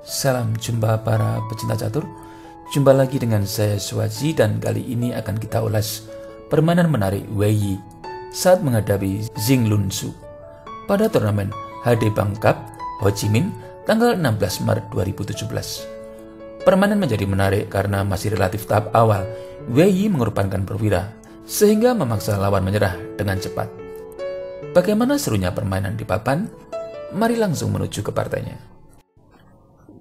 Salam jumpa para pecinta catur. Jumpa lagi dengan saya Suwaji dan kali ini akan kita ulas permainan menarik Wei Yi saat menghadapi Zing Lun Su pada turnamen HD Bank Cup Ho Chi Minh tanggal 16 Maret 2017. Permainan menjadi menarik karena masih relatif tahap awal. Wei Yi mengorbankan perwira sehingga memaksa lawan menyerah dengan cepat. Bagaimana serunya permainan di papan? Mari langsung menuju ke partainya.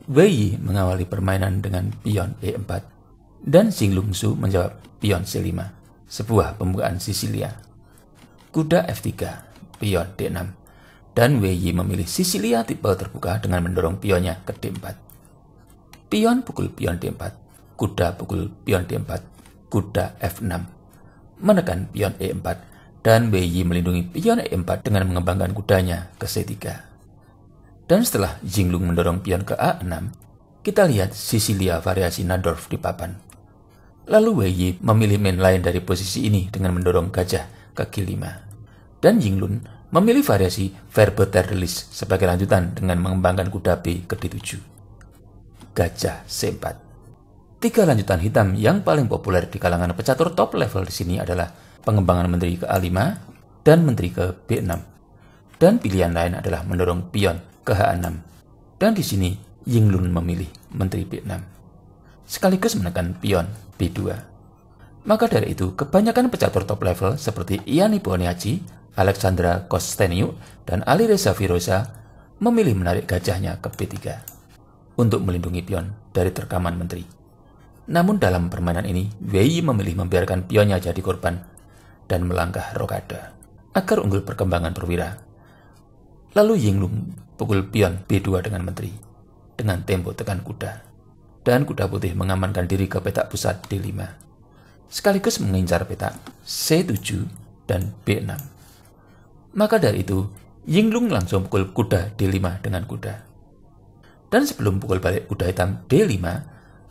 Wei Yi mengawali permainan dengan pion E4 dan Xing Lungsu menjawab pion C5, sebuah pembukaan Sicilia. Kuda F3, pion D6, dan Wei Yi memilih Sicilia tipe terbuka dengan mendorong pionnya ke D4. Pion pukul pion D4, kuda pukul pion D4, kuda F6, menekan pion E4, dan Wei Yi melindungi pion E4 dengan mengembangkan kudanya ke C3. Dan setelah Jinglung mendorong pion ke A6, kita lihat Sicilia variasi Nadorf di papan. Lalu Wei Yi memilih main lain dari posisi ini dengan mendorong gajah ke G5. Dan Jinglun memilih variasi Verbeterlis sebagai lanjutan dengan mengembangkan kuda B ke D7. Gajah C4 Tiga lanjutan hitam yang paling populer di kalangan pecatur top level di sini adalah pengembangan menteri ke A5 dan menteri ke B6. Dan pilihan lain adalah mendorong pion ke H6. Dan di sini Ying Lun memilih Menteri B6, sekaligus menekan pion B2. Maka dari itu, kebanyakan pecatur top level seperti Iani Boniaci, Alexandra Kosteniuk, dan Ali Reza Firoza memilih menarik gajahnya ke B3 untuk melindungi pion dari terkaman menteri. Namun dalam permainan ini, Wei memilih membiarkan pionnya jadi korban dan melangkah rokade agar unggul perkembangan perwira. Lalu Ying Yinglung pukul pion B2 dengan menteri, dengan tembok tekan kuda. Dan kuda putih mengamankan diri ke petak pusat D5, sekaligus mengincar petak C7 dan B6. Maka dari itu, Yinglung langsung pukul kuda D5 dengan kuda. Dan sebelum pukul balik kuda hitam D5,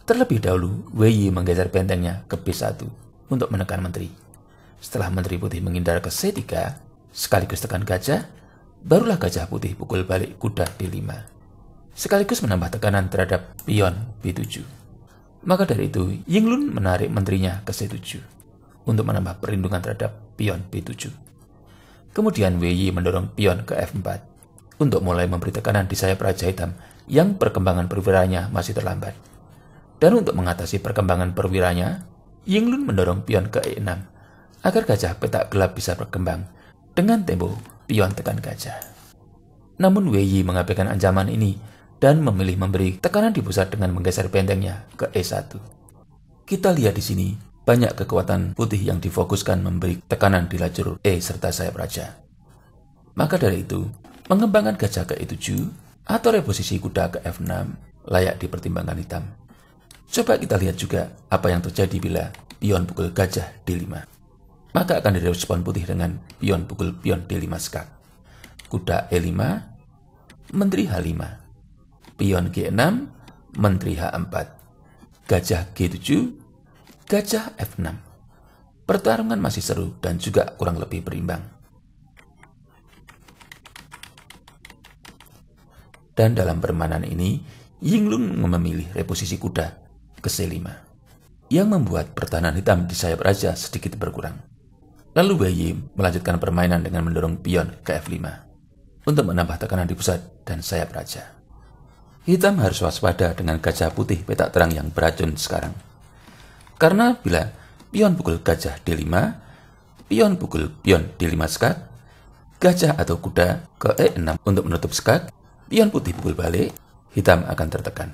terlebih dahulu Wei Yi menggeser bentengnya ke B1 untuk menekan menteri. Setelah menteri putih menghindar ke C3, sekaligus tekan gajah, barulah gajah putih pukul balik kuda D5, sekaligus menambah tekanan terhadap pion B7. Maka dari itu, Ying Lun menarik menterinya ke C7 untuk menambah perlindungan terhadap pion B7. Kemudian Wei Yi mendorong pion ke F4 untuk mulai memberi tekanan di sayap Raja Hitam yang perkembangan perwiranya masih terlambat. Dan untuk mengatasi perkembangan perwiranya, Ying Lun mendorong pion ke E6 agar gajah petak gelap bisa berkembang dengan tempo pion tekan gajah. Namun Wei Yi mengabaikan ancaman ini dan memilih memberi tekanan di pusat dengan menggeser bentengnya ke E1. Kita lihat di sini banyak kekuatan putih yang difokuskan memberi tekanan di lajur E serta sayap raja. Maka dari itu, mengembangkan gajah ke E7 atau reposisi kuda ke F6 layak dipertimbangkan hitam. Coba kita lihat juga apa yang terjadi bila pion pukul gajah D5 maka akan direspon putih dengan pion pukul pion D5 skak. Kuda E5, menteri H5. Pion G6, menteri H4. Gajah G7, gajah F6. Pertarungan masih seru dan juga kurang lebih berimbang. Dan dalam permainan ini, Yinglun memilih reposisi kuda ke C5 yang membuat pertahanan hitam di sayap raja sedikit berkurang. Lalu bayi melanjutkan permainan dengan mendorong pion ke F5 untuk menambah tekanan di pusat dan sayap raja. Hitam harus waspada dengan gajah putih petak terang yang beracun sekarang. Karena bila pion pukul gajah D5, pion pukul pion D5 skak, gajah atau kuda ke E6 untuk menutup skak, pion putih pukul balik, hitam akan tertekan.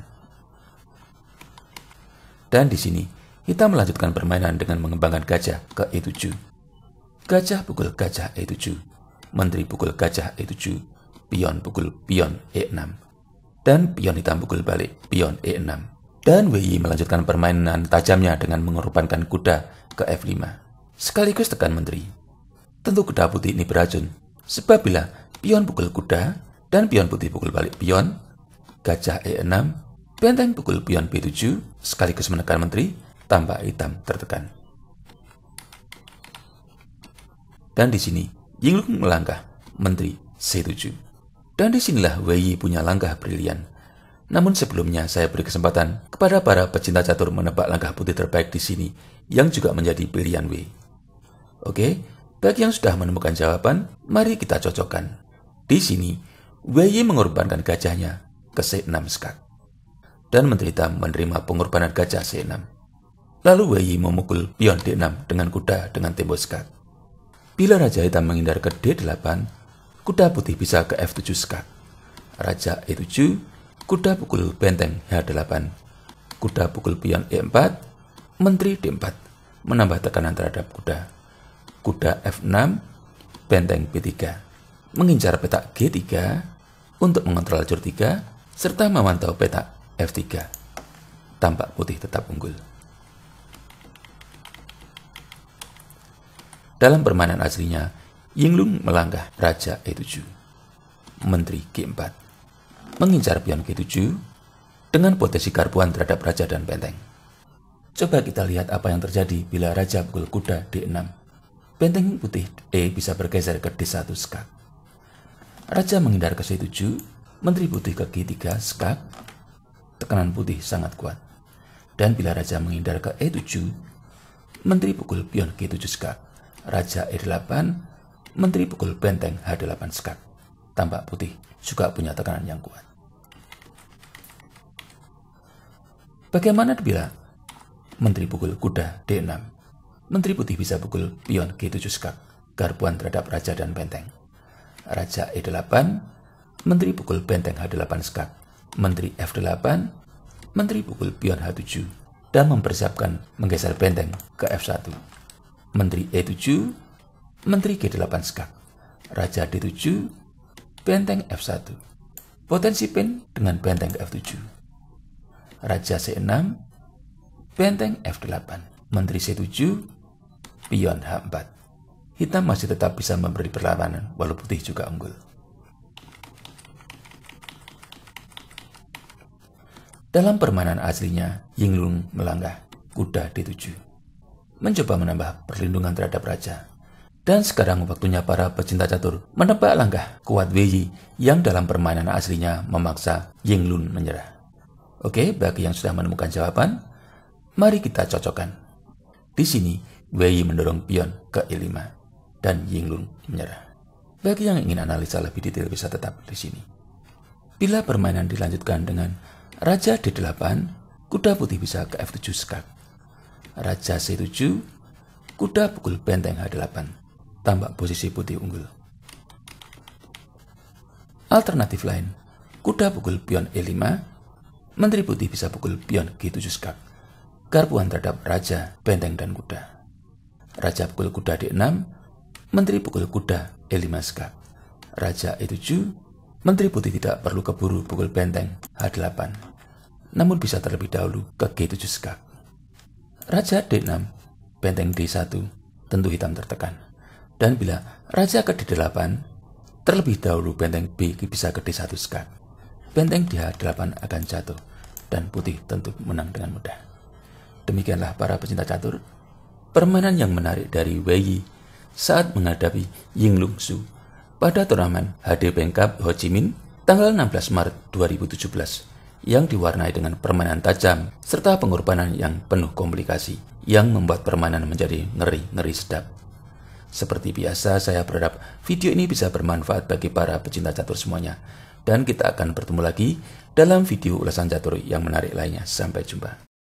Dan di sini, hitam melanjutkan permainan dengan mengembangkan gajah ke E7 Gajah pukul gajah E7, menteri pukul gajah E7, pion pukul pion E6, dan pion hitam pukul balik pion E6. Dan Yi melanjutkan permainan tajamnya dengan mengorbankan kuda ke F5, sekaligus tekan menteri. Tentu kuda putih ini beracun, sebab bila pion pukul kuda dan pion putih pukul balik pion, gajah E6, benteng pukul pion B7, sekaligus menekan menteri, tambah hitam tertekan. Dan di sini, Ying Lung melangkah, Menteri C7. Dan disinilah Wei punya langkah brilian. Namun sebelumnya saya beri kesempatan kepada para pecinta catur menebak langkah putih terbaik di sini yang juga menjadi pilihan Wei. Oke, bagi yang sudah menemukan jawaban, mari kita cocokkan. Di sini, Wei mengorbankan gajahnya ke C6 skak. Dan Menteri Tam menerima pengorbanan gajah C6. Lalu Wei memukul pion D6 dengan kuda dengan tembok skak. Bila Raja Hitam menghindar ke D8, kuda putih bisa ke F7 skak. Raja E7, kuda pukul benteng H8. Kuda pukul pion E4, menteri D4, menambah tekanan terhadap kuda. Kuda F6, benteng B3, mengincar petak G3 untuk mengontrol jur 3 serta memantau petak F3. Tampak putih tetap unggul. Dalam permainan aslinya, Yinglung melangkah raja E7, menteri G4, mengincar pion G7 dengan potensi karbuan terhadap raja dan benteng. Coba kita lihat apa yang terjadi bila raja pukul kuda D6. Benteng putih E bisa bergeser ke D1 skak. Raja menghindar ke C7, menteri putih ke G3 skak, tekanan putih sangat kuat. Dan bila raja menghindar ke E7, menteri pukul pion G7 skak Raja E8, Menteri Pukul Benteng H8 skak. Tampak putih juga punya tekanan yang kuat. Bagaimana bila Menteri Pukul Kuda D6, Menteri Putih bisa pukul pion G7 Skak, garpuan terhadap Raja dan Benteng. Raja E8, Menteri Pukul Benteng H8 Skak, Menteri F8, Menteri Pukul Pion H7, dan mempersiapkan menggeser benteng ke F1. Menteri E7, Menteri G8 skak, Raja D7, benteng F1, potensi pin dengan benteng F7, Raja C6, benteng F8, Menteri C7, pion H4. Hitam masih tetap bisa memberi perlawanan, walau putih juga unggul. Dalam permainan aslinya, Yinglung melangkah kuda D7 mencoba menambah perlindungan terhadap raja. Dan sekarang waktunya para pecinta catur menebak langkah kuat Wei yang dalam permainan aslinya memaksa Ying Lun menyerah. Oke, bagi yang sudah menemukan jawaban, mari kita cocokkan. Di sini, Wei mendorong pion ke E5 dan Ying Lun menyerah. Bagi yang ingin analisa lebih detail bisa tetap di sini. Bila permainan dilanjutkan dengan Raja D8, kuda putih bisa ke F7 skak Raja C7, kuda pukul benteng H8, tambak posisi putih unggul. Alternatif lain, kuda pukul pion E5, menteri putih bisa pukul pion G7 skak, garpuan terhadap raja, benteng, dan kuda. Raja pukul kuda D6, menteri pukul kuda E5 skak, raja E7, Menteri Putih tidak perlu keburu pukul benteng H8, namun bisa terlebih dahulu ke G7 skak. Raja D6, benteng D1, tentu hitam tertekan. Dan bila Raja ke D8, terlebih dahulu benteng B bisa ke D1 skak. Benteng D8 akan jatuh, dan putih tentu menang dengan mudah. Demikianlah para pecinta catur, permainan yang menarik dari Wei Yi saat menghadapi Ying Lung Su pada turnamen HD Bank Cup Ho Chi Minh tanggal 16 Maret 2017 yang diwarnai dengan permainan tajam serta pengorbanan yang penuh komplikasi yang membuat permainan menjadi ngeri-ngeri sedap. Seperti biasa, saya berharap video ini bisa bermanfaat bagi para pecinta catur semuanya. Dan kita akan bertemu lagi dalam video ulasan catur yang menarik lainnya. Sampai jumpa.